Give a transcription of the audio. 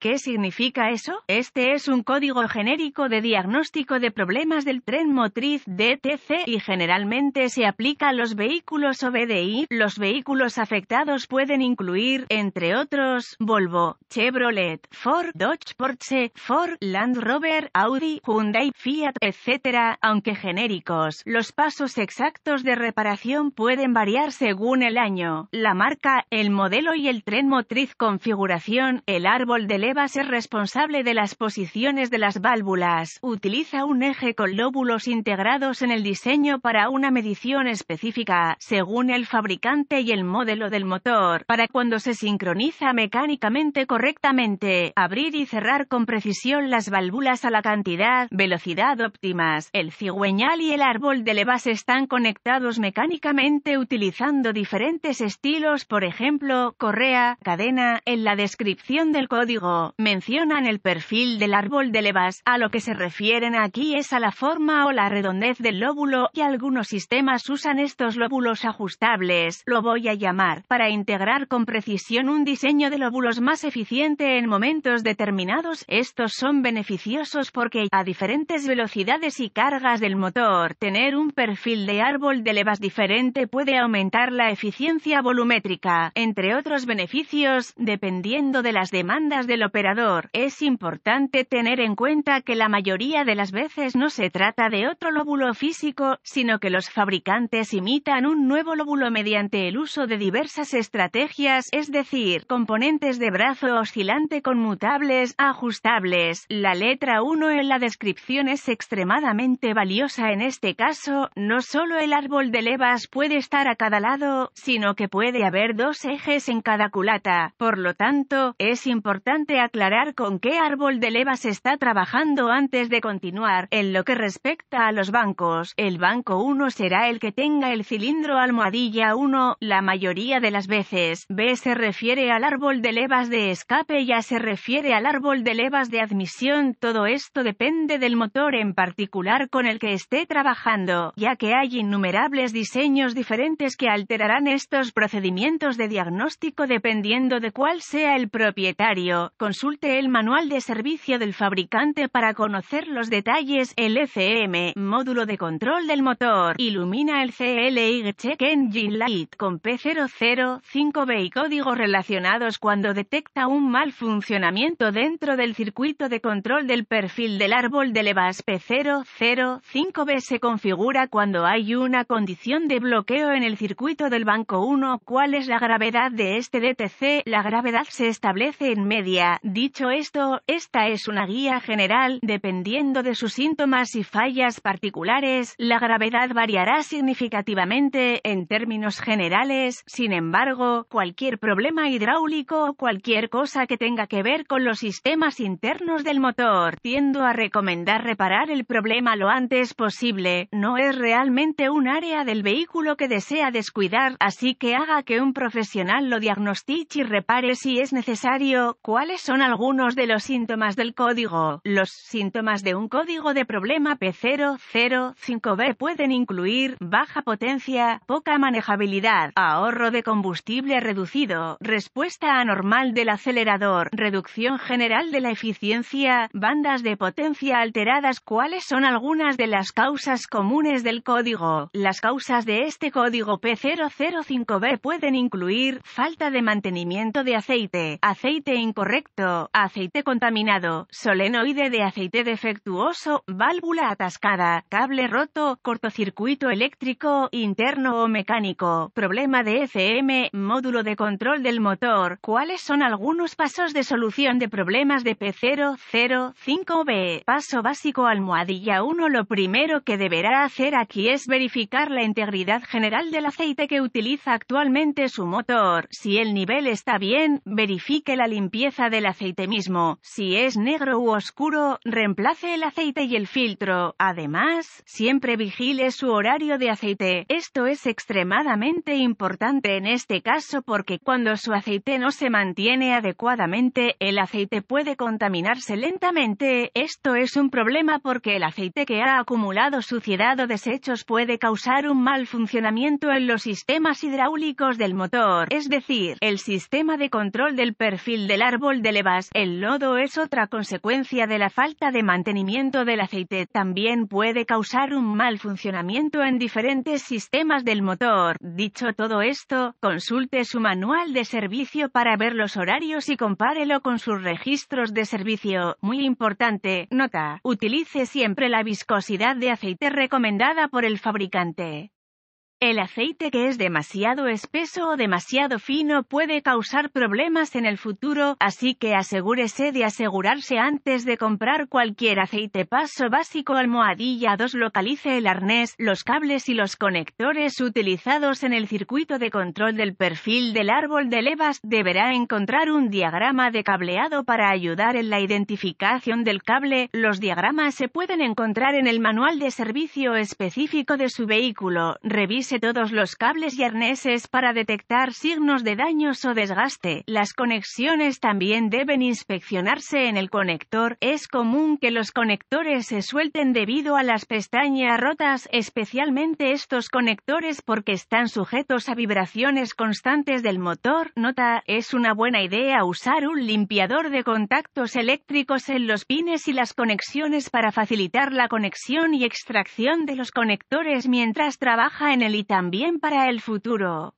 ¿Qué significa eso? Este es un código genérico de diagnóstico de problemas del tren motriz DTC y generalmente se aplica a los vehículos OBDI. Los vehículos afectados pueden incluir, entre otros, Volvo, Chevrolet, Ford, Dodge, Porsche, Ford, Land Rover, Audi, Hyundai, Fiat, etc. Aunque genéricos, los pasos exactos de reparación pueden variar según el año, la marca, el modelo y el tren motriz configuración, el árbol led a ser responsable de las posiciones de las válvulas. Utiliza un eje con lóbulos integrados en el diseño para una medición específica, según el fabricante y el modelo del motor, para cuando se sincroniza mecánicamente correctamente, abrir y cerrar con precisión las válvulas a la cantidad, velocidad óptimas. El cigüeñal y el árbol de levas están conectados mecánicamente utilizando diferentes estilos, por ejemplo, correa, cadena, en la descripción del código mencionan el perfil del árbol de levas, a lo que se refieren aquí es a la forma o la redondez del lóbulo, y algunos sistemas usan estos lóbulos ajustables, lo voy a llamar, para integrar con precisión un diseño de lóbulos más eficiente en momentos determinados. Estos son beneficiosos porque, a diferentes velocidades y cargas del motor, tener un perfil de árbol de levas diferente puede aumentar la eficiencia volumétrica, entre otros beneficios, dependiendo de las demandas de del es importante tener en cuenta que la mayoría de las veces no se trata de otro lóbulo físico, sino que los fabricantes imitan un nuevo lóbulo mediante el uso de diversas estrategias, es decir, componentes de brazo oscilante conmutables, ajustables. La letra 1 en la descripción es extremadamente valiosa en este caso, no solo el árbol de levas puede estar a cada lado, sino que puede haber dos ejes en cada culata. Por lo tanto, es importante aclarar con qué árbol de levas está trabajando antes de continuar. En lo que respecta a los bancos, el banco 1 será el que tenga el cilindro almohadilla 1, la mayoría de las veces. B se refiere al árbol de levas de escape y A se refiere al árbol de levas de admisión. Todo esto depende del motor en particular con el que esté trabajando, ya que hay innumerables diseños diferentes que alterarán estos procedimientos de diagnóstico dependiendo de cuál sea el propietario. Consulte el manual de servicio del fabricante para conocer los detalles. El módulo de control del motor, ilumina el CLI Check Engine Light con P005B y códigos relacionados cuando detecta un mal funcionamiento dentro del circuito de control del perfil del árbol de levas. P005B se configura cuando hay una condición de bloqueo en el circuito del banco 1. ¿Cuál es la gravedad de este DTC? La gravedad se establece en media dicho esto, esta es una guía general, dependiendo de sus síntomas y fallas particulares, la gravedad variará significativamente en términos generales, sin embargo, cualquier problema hidráulico o cualquier cosa que tenga que ver con los sistemas internos del motor, tiendo a recomendar reparar el problema lo antes posible, no es realmente un área del vehículo que desea descuidar, así que haga que un profesional lo diagnostique y repare si es necesario, cuáles son algunos de los síntomas del código. Los síntomas de un código de problema P005B pueden incluir baja potencia, poca manejabilidad, ahorro de combustible reducido, respuesta anormal del acelerador, reducción general de la eficiencia, bandas de potencia alteradas. ¿Cuáles son algunas de las causas comunes del código? Las causas de este código P005B pueden incluir falta de mantenimiento de aceite, aceite incorrecto aceite contaminado, solenoide de aceite defectuoso, válvula atascada, cable roto, cortocircuito eléctrico, interno o mecánico, problema de ECM, módulo de control del motor. ¿Cuáles son algunos pasos de solución de problemas de P005B? Paso básico almohadilla 1 Lo primero que deberá hacer aquí es verificar la integridad general del aceite que utiliza actualmente su motor. Si el nivel está bien, verifique la limpieza de aceite mismo. Si es negro u oscuro, reemplace el aceite y el filtro. Además, siempre vigile su horario de aceite. Esto es extremadamente importante en este caso porque cuando su aceite no se mantiene adecuadamente, el aceite puede contaminarse lentamente. Esto es un problema porque el aceite que ha acumulado suciedad o desechos puede causar un mal funcionamiento en los sistemas hidráulicos del motor, es decir, el sistema de control del perfil del árbol de el lodo es otra consecuencia de la falta de mantenimiento del aceite. También puede causar un mal funcionamiento en diferentes sistemas del motor. Dicho todo esto, consulte su manual de servicio para ver los horarios y compárelo con sus registros de servicio. Muy importante, nota, utilice siempre la viscosidad de aceite recomendada por el fabricante. El aceite que es demasiado espeso o demasiado fino puede causar problemas en el futuro, así que asegúrese de asegurarse antes de comprar cualquier aceite paso básico almohadilla 2 localice el arnés, los cables y los conectores utilizados en el circuito de control del perfil del árbol de levas, deberá encontrar un diagrama de cableado para ayudar en la identificación del cable, los diagramas se pueden encontrar en el manual de servicio específico de su vehículo, revise todos los cables y arneses para detectar signos de daños o desgaste. Las conexiones también deben inspeccionarse en el conector. Es común que los conectores se suelten debido a las pestañas rotas, especialmente estos conectores porque están sujetos a vibraciones constantes del motor. Nota, es una buena idea usar un limpiador de contactos eléctricos en los pines y las conexiones para facilitar la conexión y extracción de los conectores mientras trabaja en el y también para el futuro.